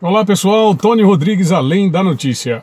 Olá pessoal, Tony Rodrigues Além da Notícia.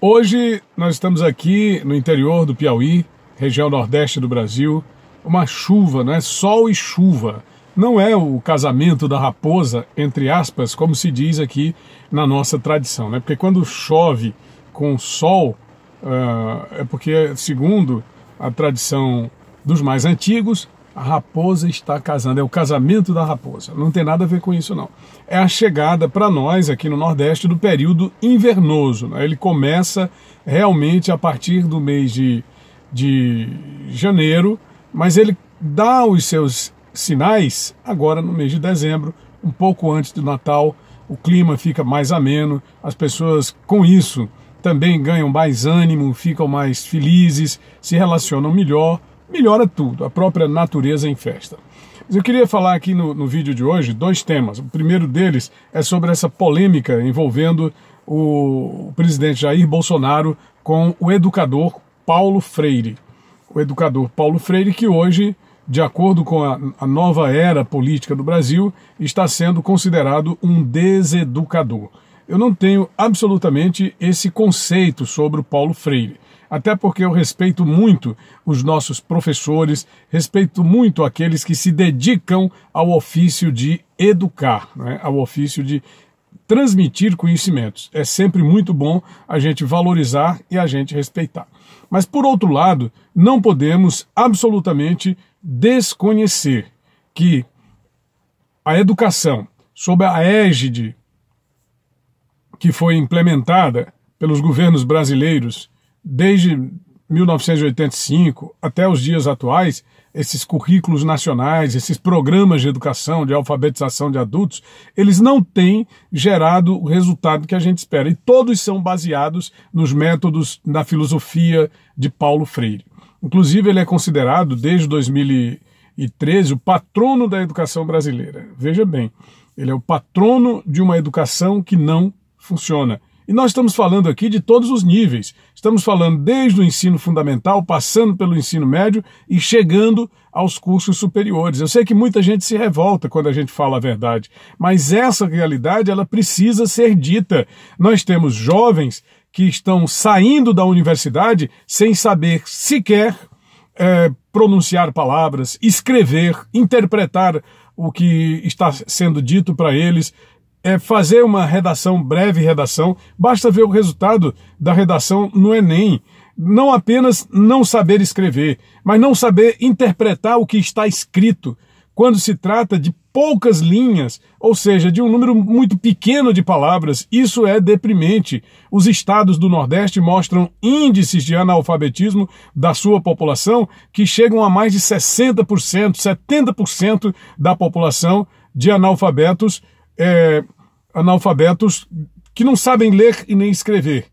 Hoje nós estamos aqui no interior do Piauí, região nordeste do Brasil. Uma chuva, não é? Sol e chuva. Não é o casamento da raposa, entre aspas, como se diz aqui na nossa tradição, né? Porque quando chove com sol, uh, é porque, segundo a tradição dos mais antigos, a raposa está casando, é o casamento da raposa. Não tem nada a ver com isso, não. É a chegada para nós aqui no Nordeste do período invernoso. Né? Ele começa realmente a partir do mês de, de janeiro, mas ele dá os seus sinais agora no mês de dezembro, um pouco antes do Natal. O clima fica mais ameno, as pessoas com isso também ganham mais ânimo, ficam mais felizes, se relacionam melhor, melhora tudo, a própria natureza em festa. Mas eu queria falar aqui no, no vídeo de hoje dois temas. O primeiro deles é sobre essa polêmica envolvendo o presidente Jair Bolsonaro com o educador Paulo Freire. O educador Paulo Freire, que hoje, de acordo com a, a nova era política do Brasil, está sendo considerado um deseducador eu não tenho absolutamente esse conceito sobre o Paulo Freire. Até porque eu respeito muito os nossos professores, respeito muito aqueles que se dedicam ao ofício de educar, né? ao ofício de transmitir conhecimentos. É sempre muito bom a gente valorizar e a gente respeitar. Mas, por outro lado, não podemos absolutamente desconhecer que a educação, sob a égide que foi implementada pelos governos brasileiros desde 1985 até os dias atuais, esses currículos nacionais, esses programas de educação, de alfabetização de adultos, eles não têm gerado o resultado que a gente espera. E todos são baseados nos métodos da filosofia de Paulo Freire. Inclusive, ele é considerado, desde 2013, o patrono da educação brasileira. Veja bem, ele é o patrono de uma educação que não funciona. E nós estamos falando aqui de todos os níveis. Estamos falando desde o ensino fundamental, passando pelo ensino médio e chegando aos cursos superiores. Eu sei que muita gente se revolta quando a gente fala a verdade, mas essa realidade ela precisa ser dita. Nós temos jovens que estão saindo da universidade sem saber sequer é, pronunciar palavras, escrever, interpretar o que está sendo dito para eles, é, fazer uma redação, breve redação, basta ver o resultado da redação no Enem. Não apenas não saber escrever, mas não saber interpretar o que está escrito quando se trata de poucas linhas, ou seja, de um número muito pequeno de palavras. Isso é deprimente. Os estados do Nordeste mostram índices de analfabetismo da sua população que chegam a mais de 60%, 70% da população de analfabetos é, analfabetos que não sabem ler e nem escrever.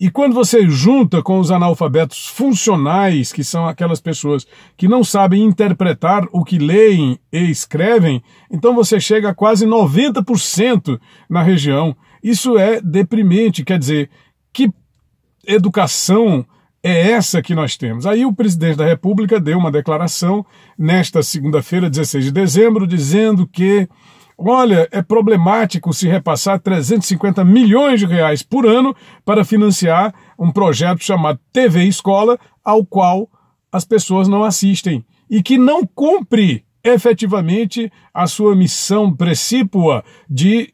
E quando você junta com os analfabetos funcionais, que são aquelas pessoas que não sabem interpretar o que leem e escrevem, então você chega a quase 90% na região. Isso é deprimente, quer dizer, que educação é essa que nós temos. Aí o presidente da República deu uma declaração nesta segunda-feira, 16 de dezembro, dizendo que Olha, é problemático se repassar 350 milhões de reais por ano para financiar um projeto chamado TV Escola, ao qual as pessoas não assistem e que não cumpre efetivamente a sua missão precípua de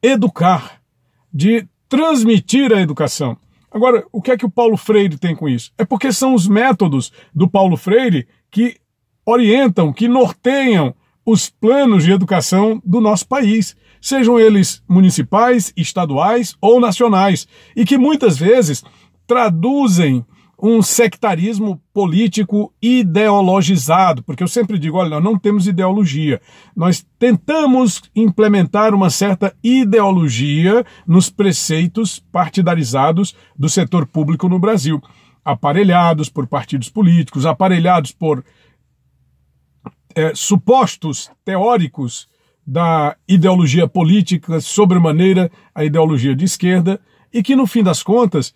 educar, de transmitir a educação. Agora, o que é que o Paulo Freire tem com isso? É porque são os métodos do Paulo Freire que orientam, que norteiam os planos de educação do nosso país, sejam eles municipais, estaduais ou nacionais, e que muitas vezes traduzem um sectarismo político ideologizado, porque eu sempre digo, olha, nós não temos ideologia. Nós tentamos implementar uma certa ideologia nos preceitos partidarizados do setor público no Brasil, aparelhados por partidos políticos, aparelhados por é, supostos teóricos da ideologia política, sobremaneira a ideologia de esquerda, e que no fim das contas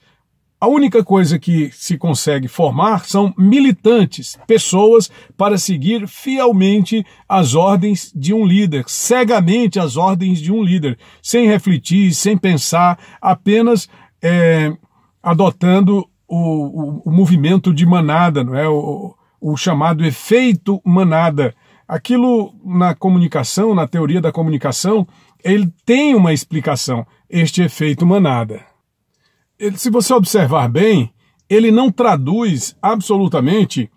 a única coisa que se consegue formar são militantes, pessoas para seguir fielmente as ordens de um líder, cegamente as ordens de um líder, sem refletir, sem pensar, apenas é, adotando o, o, o, movimento de manada, não é? O, o chamado efeito manada. Aquilo na comunicação, na teoria da comunicação, ele tem uma explicação, este efeito manada. Ele, se você observar bem, ele não traduz absolutamente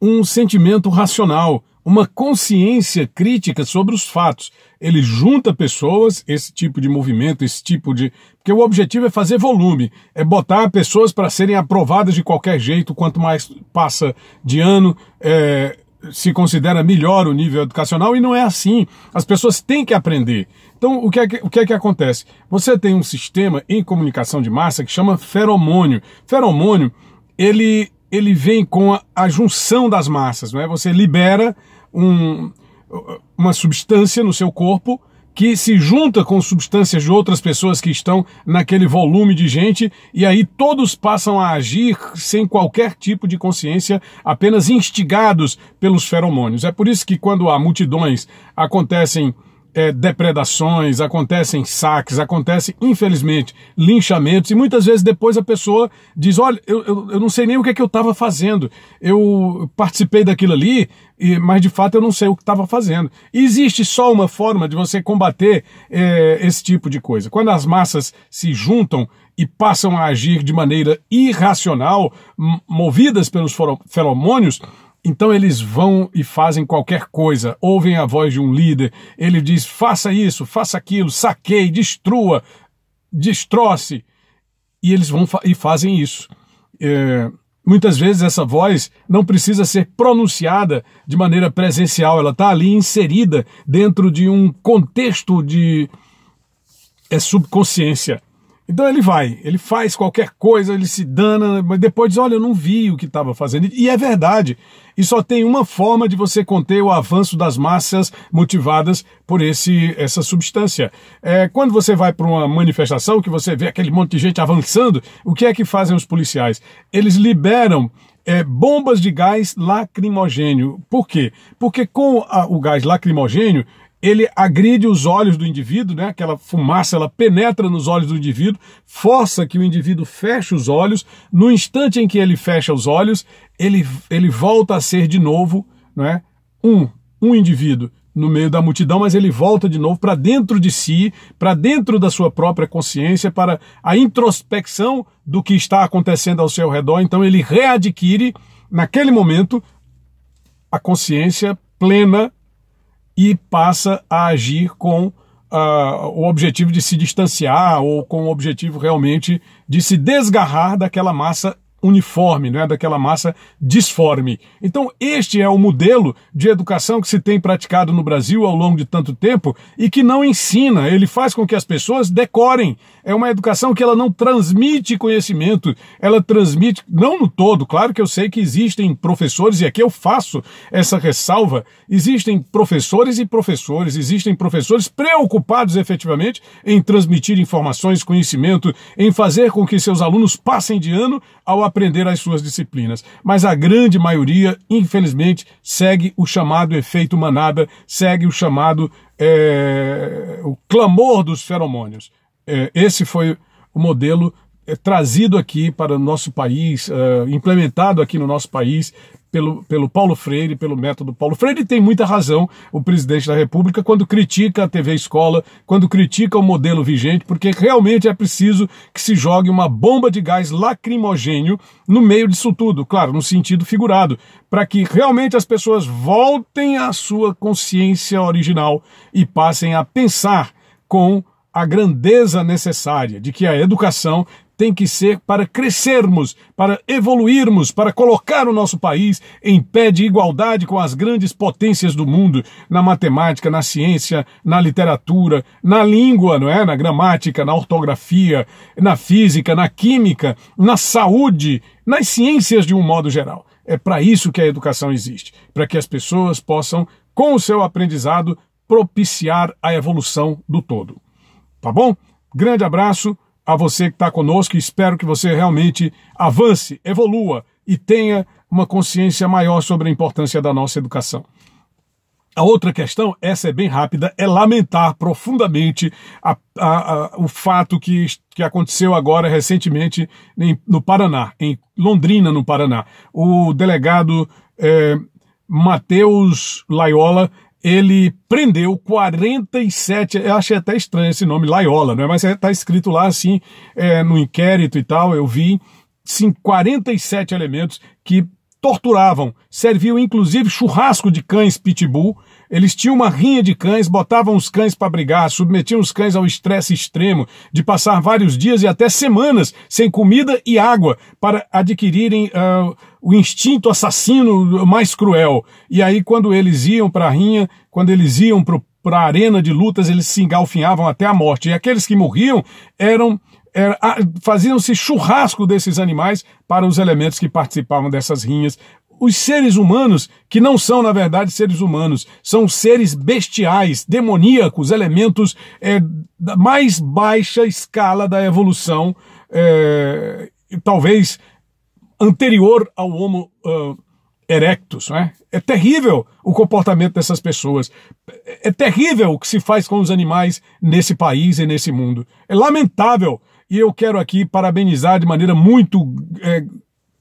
um sentimento racional, uma consciência crítica sobre os fatos. Ele junta pessoas, esse tipo de movimento, esse tipo de. Porque o objetivo é fazer volume, é botar pessoas para serem aprovadas de qualquer jeito, quanto mais passa de ano. É se considera melhor o nível educacional e não é assim. As pessoas têm que aprender. Então, o que, é que, o que é que acontece? Você tem um sistema em comunicação de massa que chama feromônio. Feromônio, ele, ele vem com a, a junção das massas, não é? Você libera um, uma substância no seu corpo que se junta com substâncias de outras pessoas que estão naquele volume de gente e aí todos passam a agir sem qualquer tipo de consciência, apenas instigados pelos feromônios. É por isso que quando há multidões acontecem é, depredações, acontecem saques, acontecem, infelizmente, linchamentos, e muitas vezes depois a pessoa diz: Olha, eu, eu, eu não sei nem o que, é que eu estava fazendo, eu participei daquilo ali, e, mas de fato eu não sei o que estava fazendo. E existe só uma forma de você combater é, esse tipo de coisa. Quando as massas se juntam e passam a agir de maneira irracional, movidas pelos feromônios, então eles vão e fazem qualquer coisa, ouvem a voz de um líder, ele diz: faça isso, faça aquilo, saqueie, destrua, destroce. E eles vão fa e fazem isso. É, muitas vezes essa voz não precisa ser pronunciada de maneira presencial, ela está ali inserida dentro de um contexto de é subconsciência. Então ele vai, ele faz qualquer coisa, ele se dana, mas depois diz: olha, eu não vi o que estava fazendo. E é verdade. E só tem uma forma de você conter o avanço das massas motivadas por esse, essa substância. É, quando você vai para uma manifestação, que você vê aquele monte de gente avançando, o que é que fazem os policiais? Eles liberam é, bombas de gás lacrimogênio. Por quê? Porque com a, o gás lacrimogênio, ele agride os olhos do indivíduo, né? aquela fumaça ela penetra nos olhos do indivíduo, força que o indivíduo feche os olhos. No instante em que ele fecha os olhos, ele, ele volta a ser de novo né? um, um indivíduo no meio da multidão, mas ele volta de novo para dentro de si, para dentro da sua própria consciência, para a introspecção do que está acontecendo ao seu redor. Então ele readquire, naquele momento, a consciência plena e passa a agir com uh, o objetivo de se distanciar ou com o objetivo realmente de se desgarrar daquela massa uniforme, não é daquela massa disforme. Então, este é o modelo de educação que se tem praticado no Brasil ao longo de tanto tempo e que não ensina, ele faz com que as pessoas decorem. É uma educação que ela não transmite conhecimento, ela transmite, não no todo, claro que eu sei que existem professores, e aqui eu faço essa ressalva, existem professores e professores, existem professores preocupados efetivamente em transmitir informações, conhecimento, em fazer com que seus alunos passem de ano ao aprender as suas disciplinas. Mas a grande maioria, infelizmente, segue o chamado efeito manada, segue o chamado é, o clamor dos feromônios. É, esse foi o modelo é, trazido aqui para o nosso país, é, implementado aqui no nosso país pelo, pelo Paulo Freire, pelo método Paulo Freire. tem muita razão o presidente da República quando critica a TV Escola, quando critica o modelo vigente, porque realmente é preciso que se jogue uma bomba de gás lacrimogênio no meio disso tudo, claro, no sentido figurado, para que realmente as pessoas voltem à sua consciência original e passem a pensar com a grandeza necessária de que a educação tem que ser para crescermos, para evoluirmos, para colocar o nosso país em pé de igualdade com as grandes potências do mundo na matemática, na ciência, na literatura, na língua, não é? Na gramática, na ortografia, na física, na química, na saúde, nas ciências de um modo geral. É para isso que a educação existe, para que as pessoas possam, com o seu aprendizado, propiciar a evolução do todo. Tá bom? Grande abraço a você que está conosco. Espero que você realmente avance, evolua e tenha uma consciência maior sobre a importância da nossa educação. A outra questão, essa é bem rápida, é lamentar profundamente a, a, a, o fato que, que aconteceu agora recentemente em, no Paraná, em Londrina, no Paraná. O delegado é, eh, Matheus Laiola ele prendeu 47, eu achei até estranho esse nome, Laiola, não né? é? mas está escrito lá assim, é, no inquérito e tal, eu vi, sim, 47 elementos que torturavam, serviam inclusive churrasco de cães pitbull. Eles tinham uma rinha de cães, botavam os cães para brigar, submetiam os cães ao estresse extremo de passar vários dias e até semanas sem comida e água para adquirirem uh, o instinto assassino mais cruel. E aí, quando eles iam para a rinha, quando eles iam para a arena de lutas, eles se engalfinhavam até a morte. E aqueles que morriam eram ah, faziam-se churrasco desses animais para os elementos que participavam dessas rinhas. Os seres humanos, que não são, na verdade, seres humanos, são seres bestiais, demoníacos, elementos é, da mais baixa escala da evolução, é, talvez anterior ao Homo uh, erectus. Né? É terrível o comportamento dessas pessoas. É, é terrível o que se faz com os animais nesse país e nesse mundo. É lamentável. E eu quero aqui parabenizar de maneira muito é,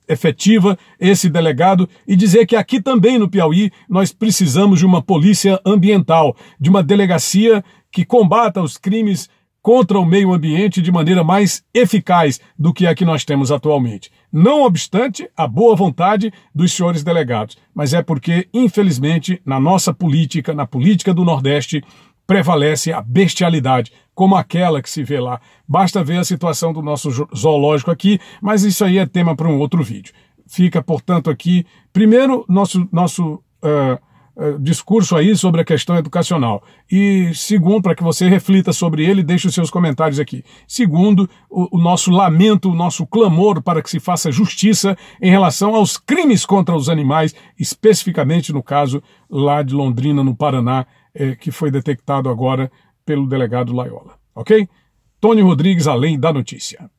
efetiva esse delegado e dizer que aqui também no Piauí nós precisamos de uma polícia ambiental, de uma delegacia que combata os crimes contra o meio ambiente de maneira mais eficaz do que a que nós temos atualmente. Não obstante a boa vontade dos senhores delegados, mas é porque, infelizmente, na nossa política, na política do Nordeste, prevalece a bestialidade, como aquela que se vê lá. Basta ver a situação do nosso zoológico aqui, mas isso aí é tema para um outro vídeo. Fica, portanto, aqui, primeiro, nosso, nosso uh, uh, discurso aí sobre a questão educacional. E, segundo, para que você reflita sobre ele, deixe os seus comentários aqui. Segundo, o, o nosso lamento, o nosso clamor para que se faça justiça em relação aos crimes contra os animais, especificamente no caso lá de Londrina, no Paraná, eh, que foi detectado agora pelo delegado Laiola. Ok? Tony Rodrigues, além da notícia.